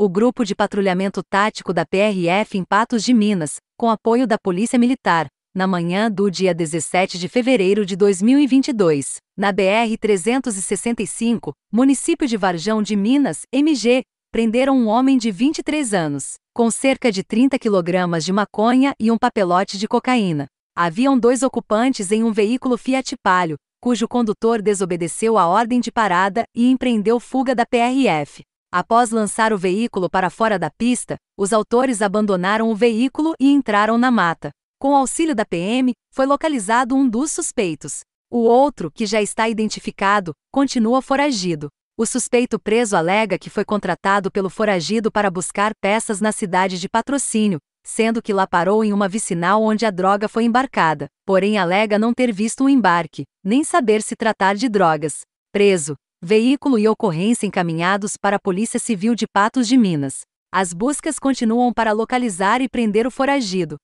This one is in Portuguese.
o Grupo de Patrulhamento Tático da PRF em Patos de Minas, com apoio da Polícia Militar, na manhã do dia 17 de fevereiro de 2022, na BR-365, município de Varjão de Minas, MG, prenderam um homem de 23 anos, com cerca de 30 quilogramas de maconha e um papelote de cocaína. Haviam dois ocupantes em um veículo Fiat Palio, cujo condutor desobedeceu a ordem de parada e empreendeu fuga da PRF. Após lançar o veículo para fora da pista, os autores abandonaram o veículo e entraram na mata. Com auxílio da PM, foi localizado um dos suspeitos. O outro, que já está identificado, continua foragido. O suspeito preso alega que foi contratado pelo foragido para buscar peças na cidade de Patrocínio, sendo que lá parou em uma vicinal onde a droga foi embarcada, porém alega não ter visto o um embarque, nem saber se tratar de drogas. Preso, veículo e ocorrência encaminhados para a Polícia Civil de Patos de Minas. As buscas continuam para localizar e prender o foragido,